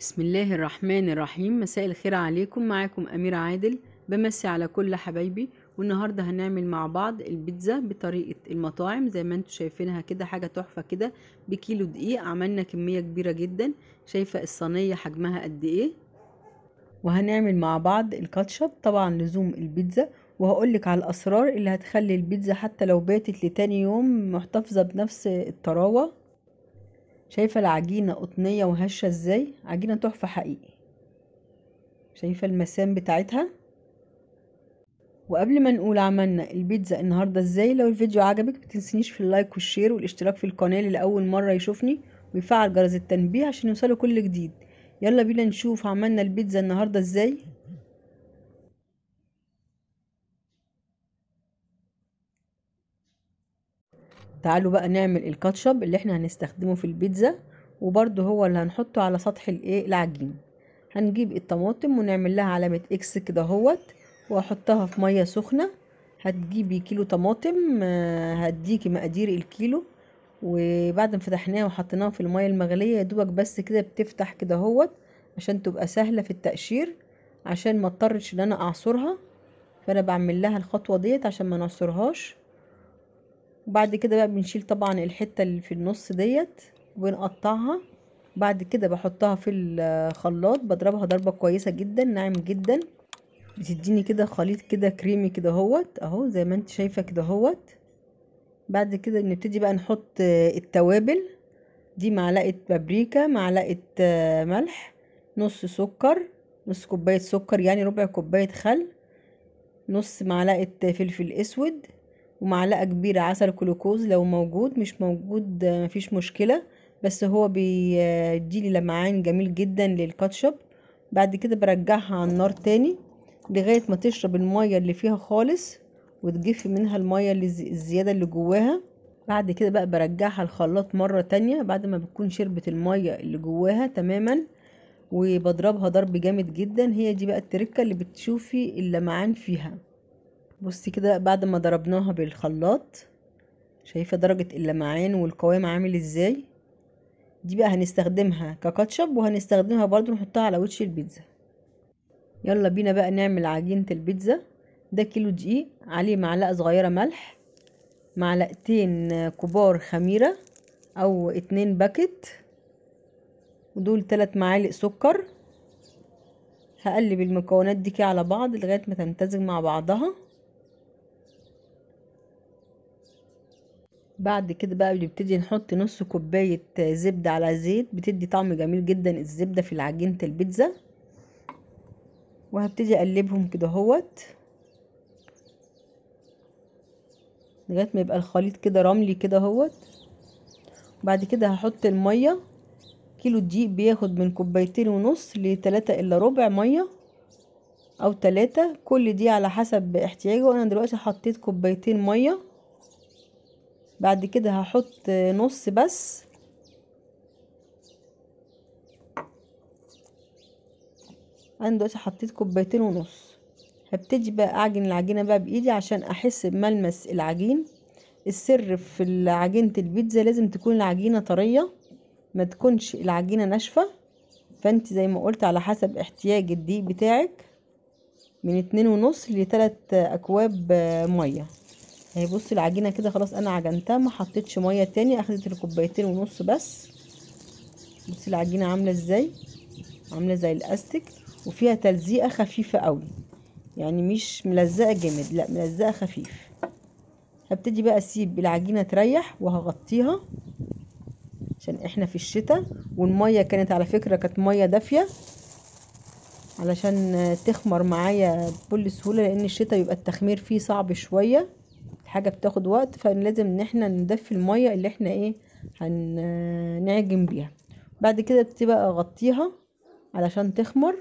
بسم الله الرحمن الرحيم مساء الخير عليكم معاكم أميرة عادل بمسي على كل حبايبي والنهاردة هنعمل مع بعض البيتزا بطريقة المطاعم زي ما انتوا شايفينها كده حاجة تحفة كده بكيلو دقيق عملنا كمية كبيرة جدا شايفة الصينية حجمها قد ايه وهنعمل مع بعض الكاتشب طبعا لزوم البيتزا وهقولك على الأسرار اللي هتخلي البيتزا حتى لو باتت لتاني يوم محتفظة بنفس الطراوة شايفة العجينة قطنية وهشة ازاي عجينة تحفة حقيقي شايفة المسام بتاعتها وقبل ما نقول عملنا البيتزا النهاردة ازاي لو الفيديو عجبك متنسينيش في اللايك والشير والاشتراك في القناة اللي اول مرة يشوفني ويفعل جرس التنبيه عشان يوصله كل جديد يلا بينا نشوف عملنا البيتزا النهاردة ازاي تعالوا بقى نعمل الكاتشب اللي احنا هنستخدمه في البيتزا وبرده هو اللي هنحطه على سطح الايه العجين هنجيب الطماطم ونعمل لها علامة اكس كده اهوت وهحطها في مية سخنة هتجيبي كيلو طماطم آه، هديكي مقادير الكيلو وبعد ما فتحناه وحطيناه في المية المغلية يدوبك بس كده بتفتح كده اهوت عشان تبقى سهلة في التقشير عشان ما اضطرش ان انا اعصرها فانا بعمل لها الخطوة ديت عشان ما نعصرهاش بعد كده بقى بنشيل طبعا الحته اللي في النص ديت وبنقطعها بعد كده بحطها في الخلاط بضربها ضربه كويسه جدا ناعم جدا بتديني كده خليط كده كريمي كده اهوت اهو زي ما انت شايفه كده اهوت بعد كده نبتدي بقى نحط التوابل دي معلقه بابريكا معلقه ملح نص سكر نص كوبايه سكر يعني ربع كوبايه خل نص معلقه فلفل اسود ومعلقة كبيرة عسل كلوكوز لو موجود مش موجود مفيش مشكلة بس هو بيديلي لمعان جميل جدا للكاتشب بعد كده برجعها على النار تاني لغاية ما تشرب المية اللي فيها خالص وتجف منها المية الزيادة اللي جواها بعد كده بقى برجعها الخلاط مرة تانية بعد ما بتكون شربت المية اللي جواها تماما وبضربها ضرب جامد جدا هي دي بقى التركة اللي بتشوفي اللمعان فيها بصي كده بعد ما ضربناها بالخلاط شايفة درجة اللمعان والقوام عامل ازاي دي بقى هنستخدمها ككاتشب وهنستخدمها برضو نحطها على وش البيتزا يلا بينا بقى نعمل عجينة البيتزا ده كيلو دقيق عليه معلقة صغيرة ملح معلقتين كبار خميرة او اتنين باكت ودول تلات معالق سكر هقلب المكونات دي كده على بعض لغاية ما تمتزج مع بعضها بعد كده بقى بنبتدي نحط نص كوباية زبدة على زيت بتدي طعم جميل جدا الزبدة في عجينة البيتزا وهبتدي اقلبهم كده هوت لغاية ما يبقى الخليط كده رملي كده هوت بعد كده هحط المية كيلو الدقيق بياخد من كوبايتين ونص لتلاتة الا ربع مية او تلاتة كل دي على حسب احتياجه وانا دلوقتي حطيت كوبايتين مية بعد كده هحط نص بس انا دلوقتي حطيت كوبايتين ونص هبتدي بقى اعجن العجينه بقى بايدي عشان احس بملمس العجين السر في عجينه البيتزا لازم تكون العجينه طريه ما تكونش العجينه ناشفه فانت زي ما قلت على حسب احتياج الدقيق بتاعك من اتنين ونص لتلات اكواب آه، ميه اهي يعني بصي العجينه كده خلاص انا عجنتها ما حطيتش ميه تاني اخدت الكوبايتين ونص بس بصي العجينه عامله ازاي عامله زي الاستك وفيها تلزيقه خفيفه قوي يعني مش ملزقه جامد لا ملزقه خفيف هبتدي بقى اسيب العجينه تريح وهغطيها عشان احنا في الشتاء والميه كانت على فكره كانت ميه دافيه علشان تخمر معايا بكل سهوله لان الشتاء يبقى التخمير فيه صعب شويه الحاجه بتاخد وقت فلازم ان احنا ندفي الميه اللي احنا ايه هنعجن بيها بعد كده ابتدي بقى اغطيها علشان تخمر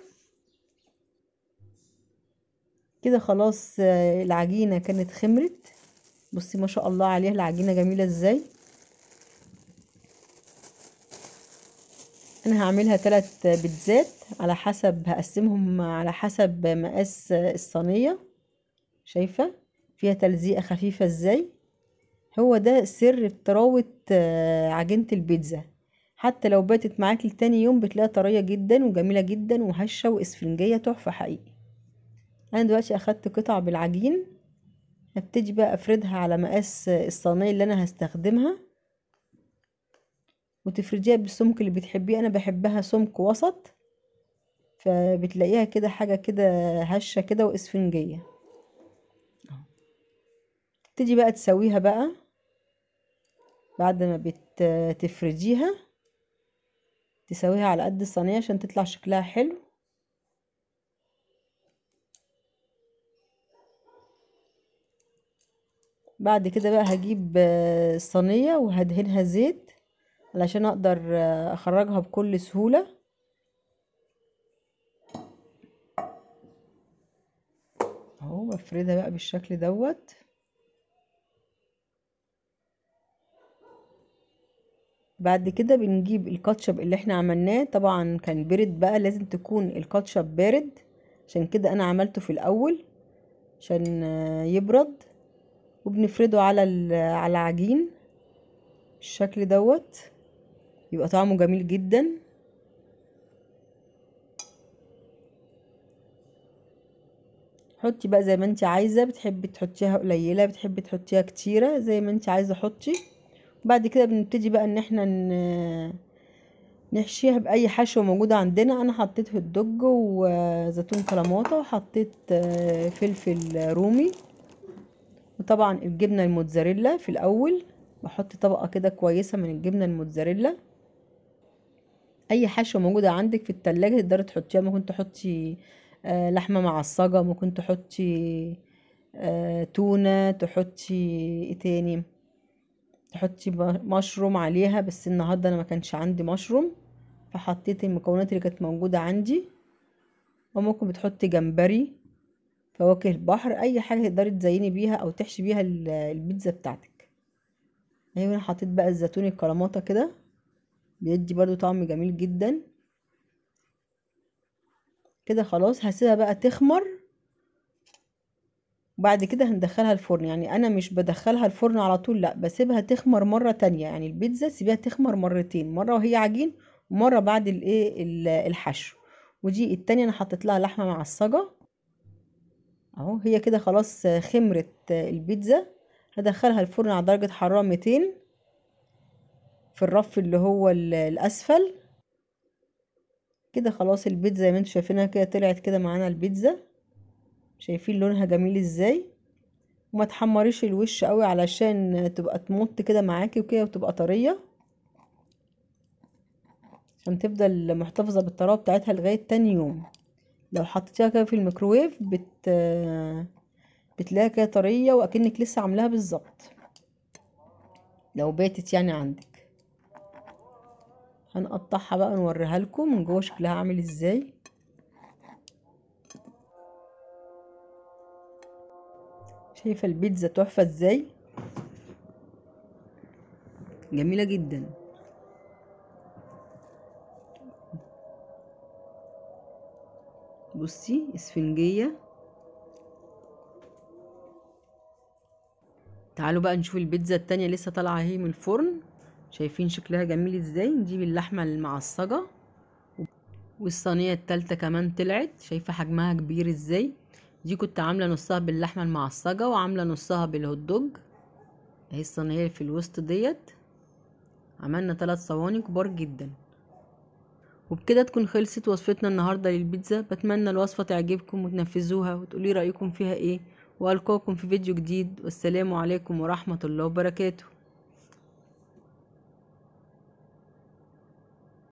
كده خلاص العجينه كانت خمرت بصي ما شاء الله عليها العجينه جميله ازاي انا هعملها ثلاث بيتزات على حسب هقسمهم على حسب مقاس الصينيه شايفه فيها تلزيقة خفيفة ازاي هو ده سر طراوة آه، عجينة البيتزا حتى لو باتت معاكي لتاني يوم بتلاقيها طرية جدا وجميلة جدا وهشة واسفنجية تحفة حقيقي انا دلوقتي اخدت قطع بالعجين هبتدي بقى افردها على مقاس آه، الصينية اللي انا هستخدمها وتفرديها بالسمك اللي بتحبيه انا بحبها سمك وسط فبتلاقيها كده حاجة كده هشة كده واسفنجية تبتدي بقى تسويها بقى بعد ما بتفرديها تسويها على قد الصينية عشان تطلع شكلها حلو بعد كده بقى هجيب الصينية وهدهنها زيت علشان اقدر اخرجها بكل سهولة اهو بفردها بقى بالشكل دوت بعد كده بنجيب الكاتشب اللي احنا عملناه طبعا كان برد بقى لازم تكون الكاتشب بارد عشان كده انا عملته في الاول عشان يبرد وبنفرده على على العجين بالشكل دوت يبقى طعمه جميل جدا حطي بقى زي ما انت عايزه بتحبي تحطيها قليله بتحبي تحطيها كتيره زي ما انت عايزه حطي بعد كده بنبتدي بقى ان احنا نحشيها باي حشوه موجوده عندنا انا حطيت هدوج وزيتون كلاماته وحطيت فلفل رومي وطبعا الجبنه الموتزاريلا في الاول بحط طبقه كده كويسه من الجبنه الموتزاريلا اي حشوه موجوده عندك في التلاجة تقدري تحطيها ممكن تحطي آه، لحمه معصجه ممكن تحطي آه، تونه تحطي ايه تاني تحطي مشروم عليها بس النهارده انا ما كانش عندي مشروم فحطيت المكونات اللي كانت موجوده عندي وممكن بتحطي جمبري فواكه البحر اي حاجه تقدري تزيني بيها او تحشي بيها البيتزا بتاعتك ايوه انا حطيت بقى الزيتون الكراماته كده بيدي برضو طعم جميل جدا كده خلاص هسيبها بقى تخمر وبعد كده هندخلها الفرن يعني انا مش بدخلها الفرن على طول لا بسيبها تخمر مره تانية يعني البيتزا سيبيها تخمر مرتين مره وهي عجين ومره بعد الايه الحشو ودي التانية انا حطيت لها لحمه الصاجه اهو هي كده خلاص خمرت البيتزا هدخلها الفرن على درجه حراره 200 في الرف اللي هو الاسفل كده خلاص البيتزا زي ما انتم شايفينها كده طلعت كده معانا البيتزا شايفين لونها جميل ازاي وما تحمريش الوش قوي علشان تبقى تمط كده معاكي وكده وتبقى طريه عشان تفضل محتفظه بالطراوه بتاعتها لغايه تاني يوم لو حطيتيها كده في الميكروويف بت بتلاقيها كده طريه واكنك لسه عاملاها بالظبط لو باتت يعني عندك هنقطعها بقى نوريها لكم من جوه شكلها عامل ازاي شايفة البيتزا تحفة ازاي جميلة جدا بصي اسفنجية تعالوا بقى نشوف البيتزا التانية لسه طالعة اهي من الفرن شايفين شكلها جميل ازاي نجيب اللحمة المعصجة والصينية التالتة كمان طلعت شايفة حجمها كبير ازاي دي كنت عاملة نصها باللحمة المعصجة وعاملة نصها بالهوت دوج اهي الصينية في الوسط ديت عملنا ثلاث صواني كبار جدا وبكده تكون خلصت وصفتنا النهاردة للبيتزا بتمنى الوصفة تعجبكم وتنفذوها وتقولي رأيكم فيها ايه وألقاكم في فيديو جديد والسلام عليكم ورحمة الله وبركاته